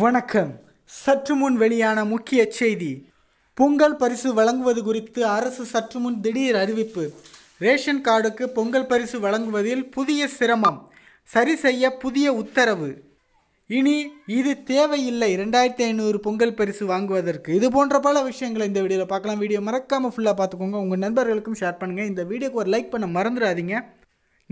வணக்கம் சற்று முன் வெளியான முக்கிய செய்தி பொங்கல் பரிசு வழங்குவது குறித்து அரசு சற்று முன் திடீர் அறிவிப்பு ரேஷன் கார்டுக்கு பொங்கல் பரிசு வழங்குவதில் புதிய சிரமம் சரி செய்ய புதிய உத்தரவு இனி இது தேவையில்லை ரெண்டாயிரத்தி ஐநூறு பொங்கல் பரிசு வாங்குவதற்கு இது போன்ற பல விஷயங்களை இந்த வீடியோவில் பார்க்கலாம் வீடியோ மறக்காமல் ஃபுல்லாக பார்த்துக்கோங்க உங்கள் நண்பர்களுக்கும் ஷேர் பண்ணுங்கள் இந்த வீடியோக்கு ஒரு லைக் பண்ண மறந்துடாதீங்க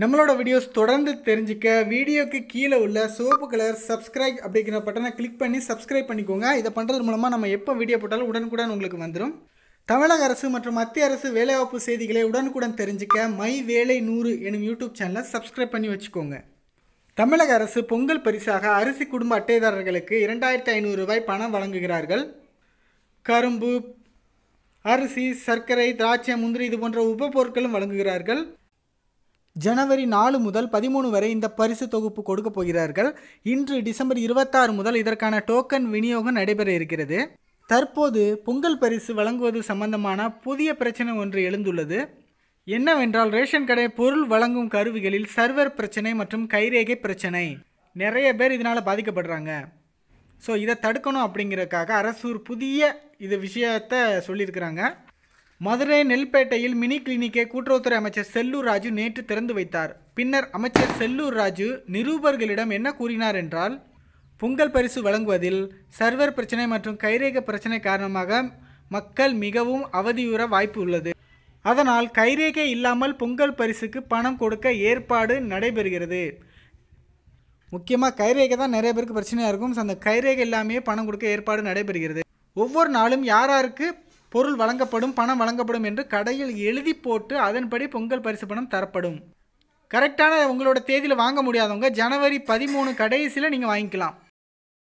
நம்மளோட வீடியோஸ் தொடர்ந்து தெரிஞ்சுக்க வீடியோக்கு கீழே உள்ள சோப்பு கலர் சப்ஸ்கிரைப் அப்படிங்கிற பட்டனை கிளிக் பண்ணி சப்ஸ்கிரைப் பண்ணிக்கோங்க இதை பண்ணுறது மூலமாக நம்ம எப்போ வீடியோ போட்டாலும் உடனுக்குடன் உங்களுக்கு வந்துடும் தமிழக அரசு மற்றும் மத்திய அரசு வேலைவாய்ப்பு செய்திகளை உடனுக்குடன் தெரிஞ்சுக்க மை வேலை நூறு எனும் யூடியூப் சேனலை சப்ஸ்கிரைப் பண்ணி வச்சுக்கோங்க தமிழக அரசு பொங்கல் பரிசாக அரிசி குடும்ப அட்டைதாரர்களுக்கு இரண்டாயிரத்து ஐநூறு ரூபாய் பணம் வழங்குகிறார்கள் கரும்பு அரிசி சர்க்கரை திராட்சை முந்திரி இது போன்ற உப பொருட்களும் வழங்குகிறார்கள் ஜனவரி நாலு முதல் பதிமூணு வரை இந்த பரிசு தொகுப்பு கொடுக்க போகிறார்கள் இன்று டிசம்பர் இருபத்தாறு முதல் இதற்கான டோக்கன் விநியோகம் நடைபெற இருக்கிறது தற்போது பொங்கல் பரிசு வழங்குவது சம்பந்தமான புதிய பிரச்சனை ஒன்று எழுந்துள்ளது என்னவென்றால் ரேஷன் கடை பொருள் வழங்கும் கருவிகளில் சர்வர் பிரச்சனை மற்றும் கைரேகை பிரச்சனை நிறைய பேர் இதனால் பாதிக்கப்படுறாங்க ஸோ இதை தடுக்கணும் அப்படிங்கிறதுக்காக அரசு ஒரு புதிய இது விஷயத்தை சொல்லியிருக்கிறாங்க மதுரை நெல்பேட்டையில் மினி கிளினிக்கை கூட்டுறவுத்துறை அமைச்சர் செல்லூர் ராஜு நேற்று திறந்து வைத்தார் பின்னர் அமைச்சர் செல்லூர் ராஜு நிருபர்களிடம் என்ன கூறினார் என்றால் பொங்கல் பரிசு வழங்குவதில் சர்வர் பிரச்சனை மற்றும் கைரேக பிரச்சனை காரணமாக மக்கள் மிகவும் அவதியுற வாய்ப்பு உள்ளது அதனால் கைரேகை இல்லாமல் பொங்கல் பரிசுக்கு பணம் கொடுக்க ஏற்பாடு நடைபெறுகிறது முக்கியமாக கைரேகை தான் நிறைய பேருக்கு பிரச்சனையாக இருக்கும் ஸோ அந்த கைரேகை இல்லாமையே பணம் கொடுக்க ஏற்பாடு நடைபெறுகிறது ஒவ்வொரு நாளும் யார் யாருக்கு பொருள் வழங்கப்படும் பணம் வழங்கப்படும் என்று கடையில் எழுதி போட்டு அதன்படி பொங்கல் பரிசு பணம் தரப்படும் கரெக்டான உங்களோட தேதியில் வாங்க முடியாதவங்க ஜனவரி பதிமூணு கடைசியில் நீங்கள் வாங்கிக்கலாம்